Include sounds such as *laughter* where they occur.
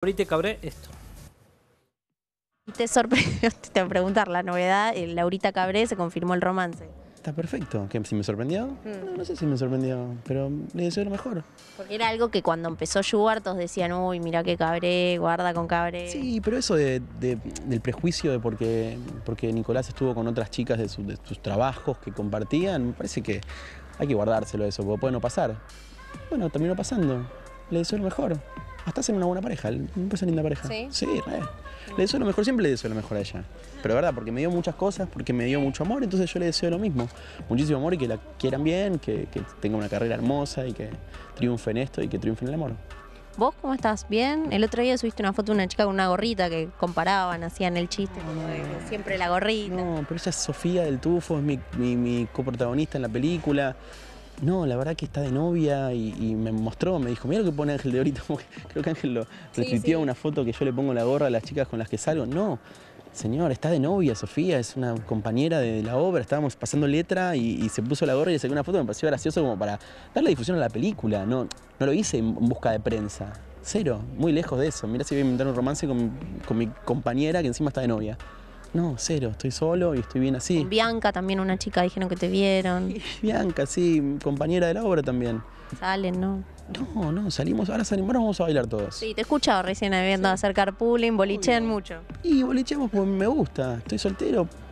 ...Laurita Cabré, esto. Te sorprendió, *laughs* te preguntar, la novedad, eh, Laurita Cabré se confirmó el romance. Está perfecto. ¿Que si me sorprendió? Mm. No, sé si me sorprendió, pero le deseo lo mejor. Porque era algo que cuando empezó Schubert, decían, uy, mira qué Cabré, guarda con Cabré. Sí, pero eso de, del prejuicio de porque, porque Nicolás estuvo con otras chicas de, sus trabajos que compartían, me parece que hay que guardárselo eso, porque puede no pasar. Bueno, terminó pasando. Le deseo lo mejor hasta en una buena pareja. una una linda pareja. Sí. Sí, Le deseo lo mejor, siempre le deseo lo mejor a ella. Pero verdad, porque me dio muchas cosas, porque me dio mucho amor, entonces yo le deseo lo mismo. Muchísimo amor y que la quieran bien, que, que tenga una carrera hermosa y que triunfe en esto y que triunfe en el amor. ¿Vos cómo estás? ¿Bien? El otro día subiste una foto de una chica con una gorrita que comparaban, hacían el chiste, como siempre la gorrita. No, pero ella es Sofía del Tufo, es mi, mi coprotagonista en la película no, la verdad que está de novia y, me mostró, me dijo, mira lo que pone Ángel de ahorita, *laughs* creo que Ángel lo retuiteó una foto que yo le pongo la gorra a las chicas con las que salgo. No, señor, está de novia Sofía, es una compañera de la obra, estábamos pasando letra y, se puso la gorra y le sacó una foto, me pareció gracioso como para darle difusión a la película, no, no lo hice en busca de prensa. Cero, muy lejos de eso. Mira si voy a inventar un romance con mi compañera que encima está de novia. No, cero, estoy solo y estoy bien así. Bianca también, una chica, dijeron que te vieron. Bianca, sí, compañera de la obra también. Salen, ¿no? No, no, salimos, ahora salimos, ahora vamos a bailar todos. Sí, te he escuchado recién viendo acercar pooling, bolichean mucho. Y bolicheamos pues, porque me gusta, estoy soltero,